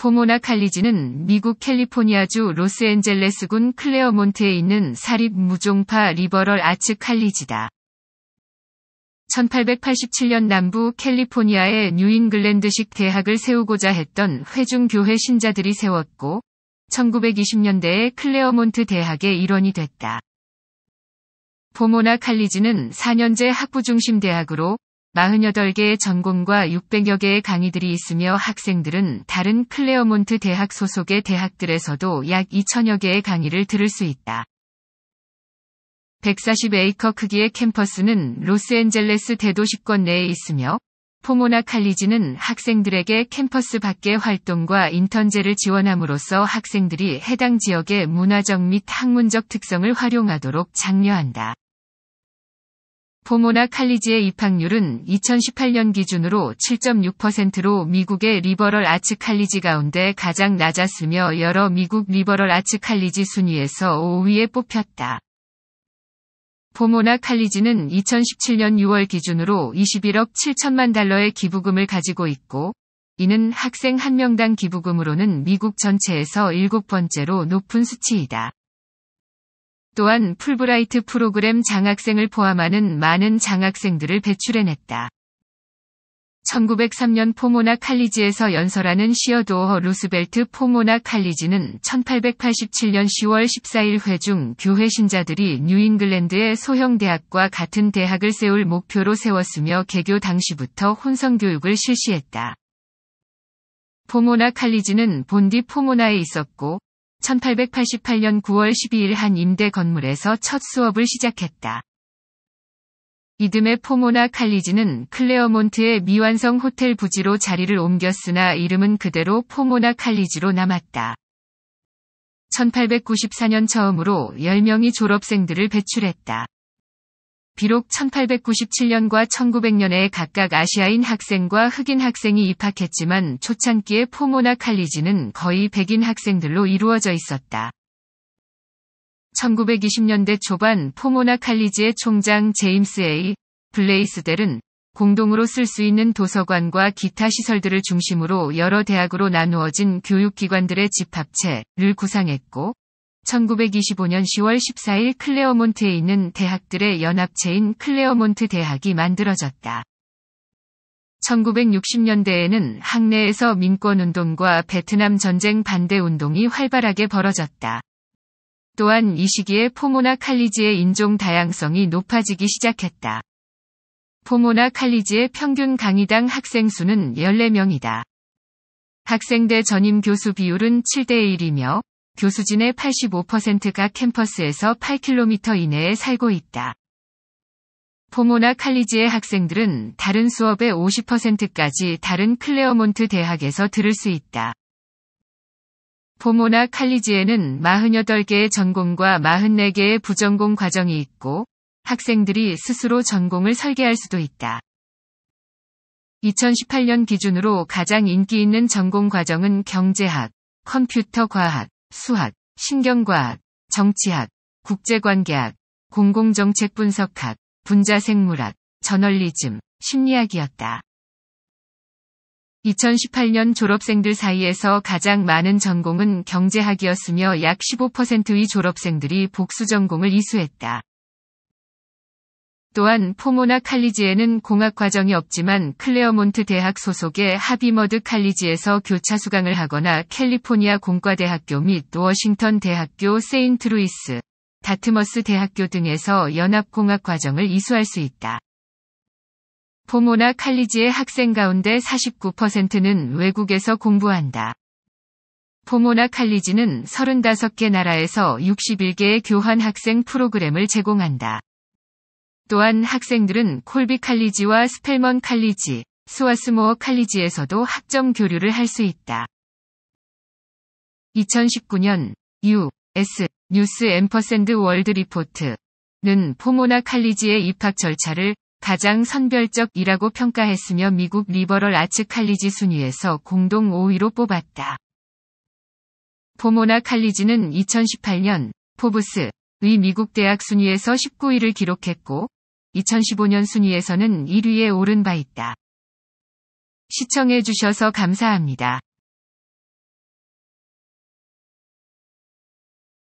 포모나 칼리지는 미국 캘리포니아주 로스앤젤레스군 클레어몬트에 있는 사립 무종파 리버럴 아츠 칼리지다. 1887년 남부 캘리포니아의 뉴잉글랜드식 대학을 세우고자 했던 회중교회 신자들이 세웠고, 1920년대에 클레어몬트 대학의 일원이 됐다. 포모나 칼리지는 4년제 학부 중심 대학으로 48개의 전공과 600여 개의 강의들이 있으며 학생들은 다른 클레어몬트 대학 소속의 대학들에서도 약 2천여 개의 강의를 들을 수 있다. 140에이커 크기의 캠퍼스는 로스앤젤레스 대도시권 내에 있으며 포모나 칼리지는 학생들에게 캠퍼스 밖의 활동과 인턴제를 지원함으로써 학생들이 해당 지역의 문화적 및 학문적 특성을 활용하도록 장려한다. 포모나 칼리지의 입학률은 2018년 기준으로 7.6%로 미국의 리버럴 아츠 칼리지 가운데 가장 낮았으며 여러 미국 리버럴 아츠 칼리지 순위에서 5위에 뽑혔다. 포모나 칼리지는 2017년 6월 기준으로 21억 7천만 달러의 기부금을 가지고 있고, 이는 학생 한명당 기부금으로는 미국 전체에서 7 번째로 높은 수치이다. 또한 풀브라이트 프로그램 장학생을 포함하는 많은 장학생들을 배출해냈다. 1903년 포모나 칼리지에서 연설하는 시어도어 루스벨트 포모나 칼리지는 1887년 10월 14일 회중 교회 신자들이 뉴잉글랜드의 소형 대학과 같은 대학을 세울 목표로 세웠으며 개교 당시부터 혼성 교육을 실시했다. 포모나 칼리지는 본디 포모나에 있었고 1888년 9월 12일 한 임대 건물에서 첫 수업을 시작했다. 이듬해 포모나 칼리지는 클레어몬트의 미완성 호텔 부지로 자리를 옮겼으나 이름은 그대로 포모나 칼리지로 남았다. 1894년 처음으로 1 0명이 졸업생들을 배출했다. 비록 1897년과 1900년에 각각 아시아인 학생과 흑인 학생이 입학했지만 초창기의 포모나 칼리지는 거의 백인 학생들로 이루어져 있었다. 1920년대 초반 포모나 칼리지의 총장 제임스 A. 블레이스델은 공동으로 쓸 수 있는 도서관과 기타 시설들을 중심으로 여러 대학으로 나누어진 교육기관들의 집합체를 구상했고 1925년 10월 14일 클레어몬트에 있는 대학들의 연합체인 클레어몬트 대학이 만들어졌다. 1960년대에는 학내에서 민권운동과 베트남 전쟁 반대운동이 활발하게 벌어졌다. 또한 이 시기에 포모나 칼리지의 인종 다양성이 높아지기 시작했다. 포모나 칼리지의 평균 강의당 학생 수는 14명이다. 학생대 전임 교수 비율은 7대 1이며 교수진의 85%가 캠퍼스에서 8km 이내에 살고 있다. 포모나 칼리지의 학생들은 다른 수업의 50%까지 다른 클레어몬트 대학에서 들을 수 있다. 포모나 칼리지에는 48개의 전공과 44개의 부전공 과정이 있고 학생들이 스스로 전공을 설계할 수도 있다. 2018년 기준으로 가장 인기 있는 전공 과정은 경제학, 컴퓨터 과학, 수학, 신경과학, 정치학, 국제관계학, 공공정책분석학, 분자생물학, 저널리즘, 심리학이었다. 2018년 졸업생들 사이에서 가장 많은 전공은 경제학이었으며 약 15%의 졸업생들이 복수 전공을 이수했다. 또한 포모나 칼리지에는 공학 과정이 없지만 클레어몬트 대학 소속의 하비머드 칼리지에서 교차 수강을 하거나 캘리포니아 공과대학교 및 워싱턴 대학교 세인트루이스, 다트머스 대학교 등에서 연합공학 과정을 이수할 수 있다. 포모나 칼리지의 학생 가운데 49%는 외국에서 공부한다. 포모나 칼리지는 35개 나라에서 61개의 교환 학생 프로그램을 제공한다. 또한 학생들은 콜비 칼리지와 스펠먼 칼리지, 스와스모어 칼리지에서도 학점 교류를 할 수 있다. 2019년 U.S. 뉴스 앰퍼센드 월드 리포트는 포모나 칼리지의 입학 절차를 가장 선별적이라고 평가했으며 미국 리버럴 아츠 칼리지 순위에서 공동 5위로 뽑았다. 포모나 칼리지는 2018년 포브스의 미국 대학 순위에서 19위를 기록했고 2015년 순위에서는 1위에 오른 바 있다. 시청해주셔서 감사합니다.